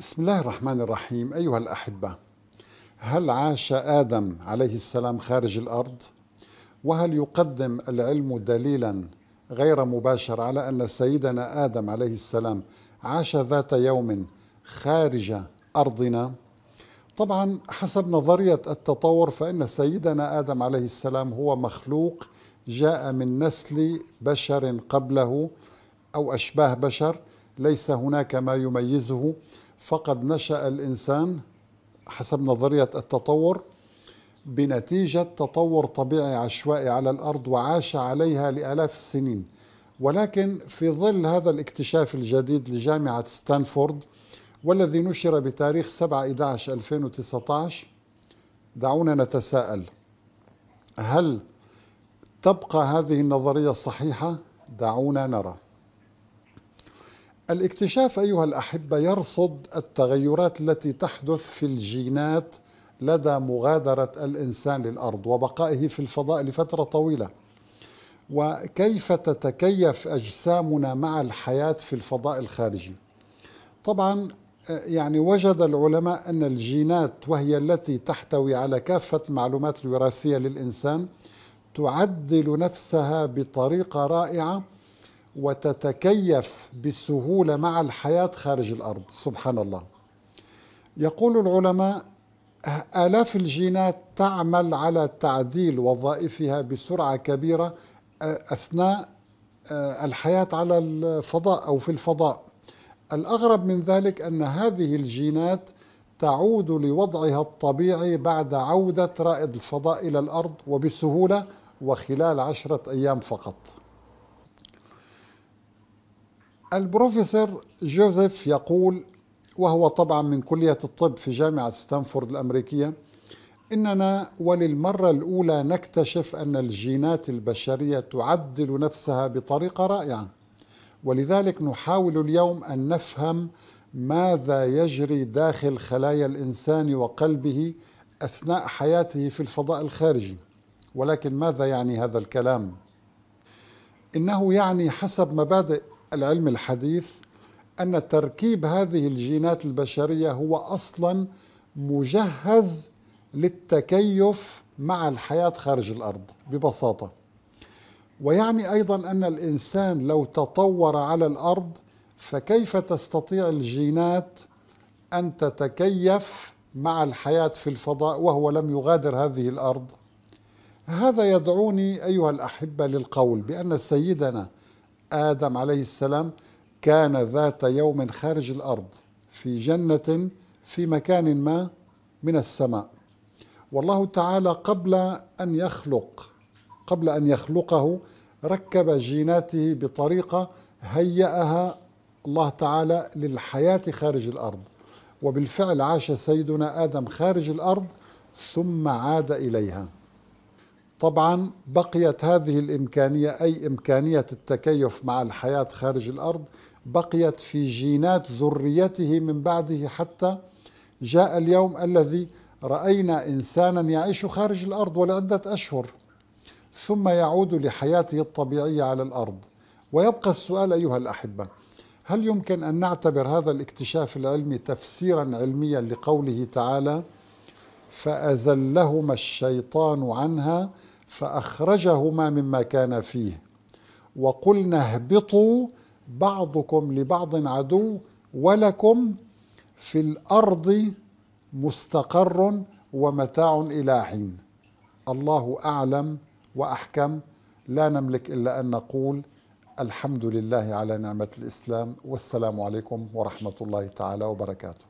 بسم الله الرحمن الرحيم أيها الأحبة هل عاش آدم عليه السلام خارج الأرض؟ وهل يقدم العلم دليلا غير مباشر على أن سيدنا آدم عليه السلام عاش ذات يوم خارج أرضنا؟ طبعا حسب نظرية التطور فإن سيدنا آدم عليه السلام هو مخلوق جاء من نسل بشر قبله أو أشباه بشر ليس هناك ما يميزه فقد نشأ الإنسان حسب نظرية التطور بنتيجة تطور طبيعي عشوائي على الأرض وعاش عليها لآلاف السنين ولكن في ظل هذا الاكتشاف الجديد لجامعة ستانفورد والذي نشر بتاريخ 7/11/2019 دعونا نتساءل هل تبقى هذه النظرية صحيحة؟ دعونا نرى الاكتشاف ايها الاحبه يرصد التغيرات التي تحدث في الجينات لدى مغادره الانسان للارض وبقائه في الفضاء لفتره طويله وكيف تتكيف اجسامنا مع الحياه في الفضاء الخارجي طبعا يعني وجد العلماء ان الجينات وهي التي تحتوي على كافه المعلومات الوراثيه للانسان تعدل نفسها بطريقه رائعه وتتكيف بسهولة مع الحياة خارج الأرض سبحان الله يقول العلماء آلاف الجينات تعمل على تعديل وظائفها بسرعة كبيرة أثناء الحياة على الفضاء أو في الفضاء الأغرب من ذلك أن هذه الجينات تعود لوضعها الطبيعي بعد عودة رائد الفضاء إلى الأرض وبسهولة وخلال عشرة أيام فقط البروفيسور جوزيف يقول وهو طبعا من كلية الطب في جامعة ستانفورد الأمريكية إننا وللمرة الأولى نكتشف أن الجينات البشرية تعدل نفسها بطريقة رائعة ولذلك نحاول اليوم أن نفهم ماذا يجري داخل خلايا الإنسان وقلبه أثناء حياته في الفضاء الخارجي ولكن ماذا يعني هذا الكلام؟ إنه يعني حسب مبادئ العلم الحديث أن تركيب هذه الجينات البشرية هو أصلا مجهز للتكيف مع الحياة خارج الأرض ببساطة ويعني أيضا أن الإنسان لو تطور على الأرض فكيف تستطيع الجينات أن تتكيف مع الحياة في الفضاء وهو لم يغادر هذه الأرض هذا يدعوني أيها الأحبة للقول بأن سيدنا آدم عليه السلام كان ذات يوم خارج الأرض في جنة في مكان ما من السماء والله تعالى قبل أن يخلق قبل أن يخلقه ركب جيناته بطريقة هيأها الله تعالى للحياة خارج الأرض وبالفعل عاش سيدنا آدم خارج الأرض ثم عاد إليها طبعا بقيت هذه الإمكانية أي إمكانية التكيف مع الحياة خارج الأرض بقيت في جينات ذريته من بعده حتى جاء اليوم الذي رأينا إنسانا يعيش خارج الأرض ولعدة أشهر ثم يعود لحياته الطبيعية على الأرض ويبقى السؤال أيها الأحبة هل يمكن أن نعتبر هذا الاكتشاف العلمي تفسيرا علميا لقوله تعالى فأزلهما الشيطان عنها فأخرجهما مما كان فيه وقلنا اهبطوا بعضكم لبعض عدو ولكم في الأرض مستقر ومتاع إلى حين الله أعلم وأحكم لا نملك إلا أن نقول الحمد لله على نعمة الإسلام والسلام عليكم ورحمة الله تعالى وبركاته